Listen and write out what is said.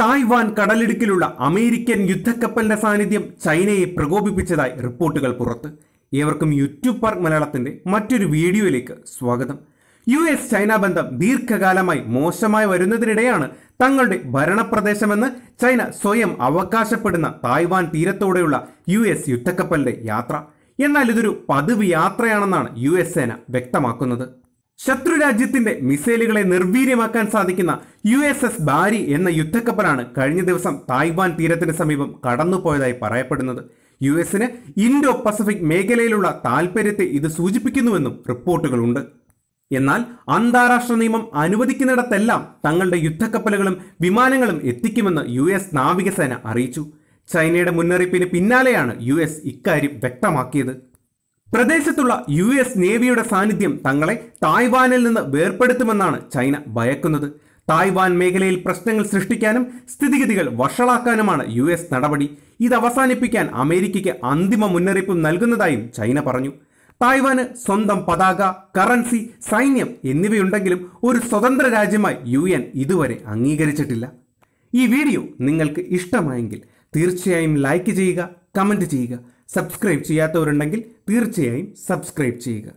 Taiwan കടലിടുക്കിലുള്ള American യുദ്ധക്കപ്പലിന്റെ സാന്നിധ്യം ചൈനയെ പ്രകോപിപ്പിച്ചതായി റിപ്പോർട്ടുകൾ പുറത്ത് ഏവർക്കും യൂട്യൂബ് പാർക്ക് മലയാളത്തിന്റെ മറ്റൊരു വീഡിയോയിലേക്ക് സ്വാഗതം യു എസ് ചൈന ബന്ധം ദീർഘകാലമായി മോശമായി വരുന്നതിനിടെയാണ് തങ്ങളുടെ ഭരണപ്രദേശമെന്ന് ചൈന സ്വയം അവകാശപ്പെടുന്ന തായ്വാൻ തീരത്തോടെയുള്ള യു എസ് യുദ്ധക്കപ്പലിന്റെ യാത്ര എന്നാൽ ഇതൊരു പതിവ് യാത്രയാണെന്നാണ് യു എസ് സേന വ്യക്തമാക്കുന്നത് ശത്രുരാജ്യത്തിന്റെ മിസൈലുകളെ നിർവീര്യമാക്കാൻ സാധിക്കുന്ന യു എസ് എസ് ബാരി എന്ന യുദ്ധക്കപ്പലാണ് കഴിഞ്ഞ ദിവസം തായ്വാൻ തീരത്തിന് സമീപം കടന്നുപോയതായി പറയപ്പെടുന്നത് യു എസിന് ഇൻഡോ പസഫിക് മേഖലയിലുള്ള താൽപര്യത്തെ ഇത് സൂചിപ്പിക്കുന്നുവെന്നും റിപ്പോർട്ടുകളുണ്ട് എന്നാൽ അന്താരാഷ്ട്ര നിയമം അനുവദിക്കുന്നിടത്തെല്ലാം തങ്ങളുടെ യുദ്ധക്കപ്പലുകളും വിമാനങ്ങളും എത്തിക്കുമെന്ന് യു എസ് നാവികസേന അറിയിച്ചു ചൈനയുടെ മുന്നറിയിപ്പിന് പിന്നാലെയാണ് യു എസ് ഇക്കാര്യം വ്യക്തമാക്കിയത് പ്രദേശത്തുള്ള യു എസ് നേവിയുടെ സാന്നിധ്യം തങ്ങളെ തായ്വാനിൽ നിന്ന് വേർപ്പെടുത്തുമെന്നാണ് ചൈന ഭയക്കുന്നത് തായ്വാൻ മേഖലയിൽ പ്രശ്നങ്ങൾ സൃഷ്ടിക്കാനും സ്ഥിതിഗതികൾ വഷളാക്കാനുമാണ് യു എസ് നടപടി ഇത് അവസാനിപ്പിക്കാൻ അമേരിക്കയ്ക്ക് അന്തിമ മുന്നറിയിപ്പ് നൽകുന്നതായും ചൈന പറഞ്ഞു തായ്വാന് സ്വന്തം പതാക കറൻസി സൈന്യം എന്നിവയുണ്ടെങ്കിലും ഒരു സ്വതന്ത്ര രാജ്യമായി യു എൻ ഇതുവരെ അംഗീകരിച്ചിട്ടില്ല ഈ വീഡിയോ നിങ്ങൾക്ക് ഇഷ്ടമായെങ്കിൽ തീർച്ചയായും ലൈക്ക് ചെയ്യുക കമൻറ്റ് ചെയ്യുക സബ്സ്ക്രൈബ് ചെയ്യാത്തവരുണ്ടെങ്കിൽ തീർച്ചയായും സബ്സ്ക്രൈബ് ചെയ്യുക